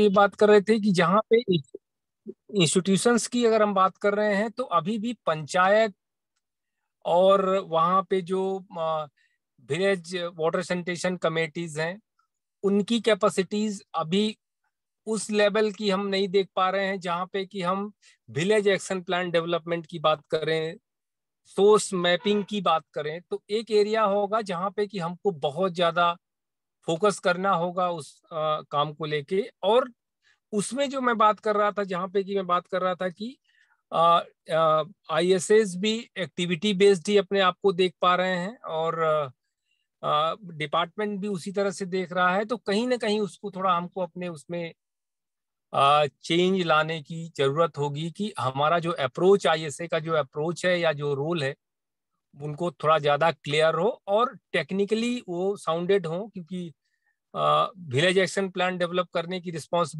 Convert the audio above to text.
ये बात कर रहे थे कि जहाँ पे इंस्टीट्यूशंस की अगर हम बात कर रहे हैं तो अभी भी पंचायत और वहाँ पे जो विलेज वाटर सैनिटेशन कमेटीज हैं उनकी कैपेसिटीज अभी उस लेवल की हम नहीं देख पा रहे हैं जहाँ पे कि हम विलेज एक्शन प्लान डेवलपमेंट की बात करें सोर्स मैपिंग की बात करें तो एक एरिया होगा जहाँ पे कि हमको बहुत ज़्यादा फोकस करना होगा उस आ, काम को लेके और उसमें जो मैं बात कर रहा था जहाँ पे कि मैं बात कर रहा था कि आई एस एस भी एक्टिविटी बेस्ड ही अपने आप को देख पा रहे हैं और डिपार्टमेंट भी उसी तरह से देख रहा है तो कहीं ना कहीं उसको थोड़ा हमको अपने उसमें चेंज लाने की जरूरत होगी कि हमारा जो अप्रोच आई का जो अप्रोच है या जो रोल है उनको थोड़ा ज़्यादा क्लियर हो और टेक्निकली वो साउंडेड हो क्योंकि विलेज एक्शन प्लान डेवलप करने की रिस्पॉन्सिबिलिटी